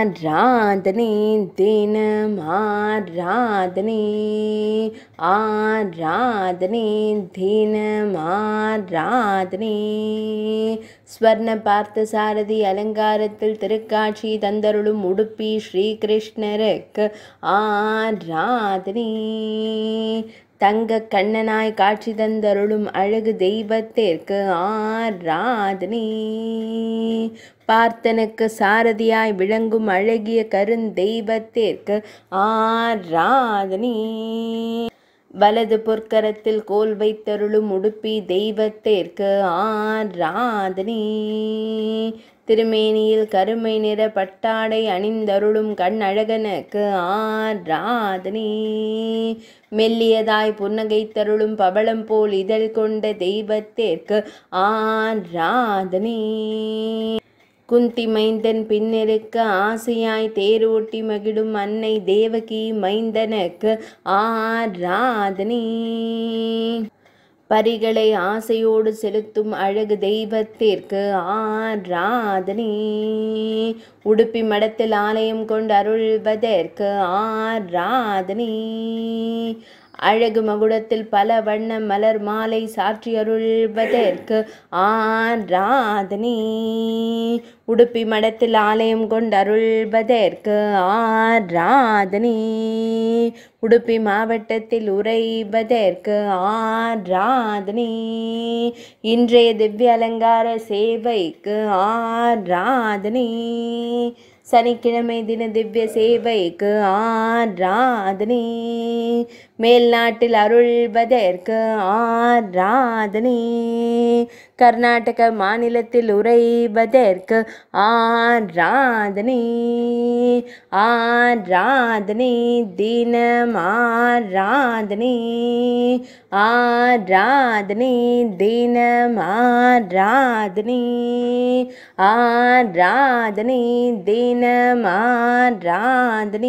ஆராதனே தினம் ஆராதனே ஆராதனே தினம் ஆராதனே ஸ்வர்ண பார்த்த சாரதி அலங்காரத்தில் திருக்காட்சி தந்தருளும் உடுப்பி ஸ்ரீகிருஷ்ணருக்கு ஆராதனே தங்க கண்ணனாய் காட்சி தந்தருளும் அழகு தெய்வத்திற்கு ராதினி பார்த்தனுக்கு சாரதியாய் விளங்கும் அழகிய கருந்தெய்வத்திற்கு ஆராதனே வலது பொற்கரத்தில் கோல் வைத்தருளும் உடுப்பி தெய்வத்திற்கு ஆராதனே திருமேனியில் கருமை நிற பட்டாடை அணிந்தருளும் கண் அழகனுக்கு ஆராதனே மெல்லியதாய் புன்னகை தருளும் பவளம் போல் இதழ் கொண்ட தெய்வத்திற்கு ஆராதனி குந்தி மைந்தன் பின்னிருக்க ஆசையாய் தேரோட்டி மகிழும் அன்னை தேவகி மைந்தனுக்கு ஆராதனி பரிகளை ஆசையோடு செலுத்தும் அழகு தெய்வத்திற்கு ஆராதனி உடுப்பி மடத்தில் ஆலயம் கொண்டு அருள்வதற்கு ஆராதனி அழகு மகுடத்தில் பல வண்ண மலர் மாலை சாற்றியருள்வதற்கு ராதனி உடுப்பி மடத்தில் ஆலயம் கொண்டருள்வதற்கு ஆராதனே உடுப்பி மாவட்டத்தில் உரைவதற்கு ஆராதனே இன்றைய திவ்ய அலங்கார சேவைக்கு ராதனி சனிக்கிழமை தின திவ்ய சேவைக்கு ஆராதனை மேல்நாட்டில் அருள்வதற்கு ஆராதனை கர்நாடக மாநிலத்தில் உரைவதற்கு ஆன் ராதனி ஆன் ராதனி தினம் ஆன் ராதனி தினம் ஆராதனை ஆராதனை தினம் ராதனி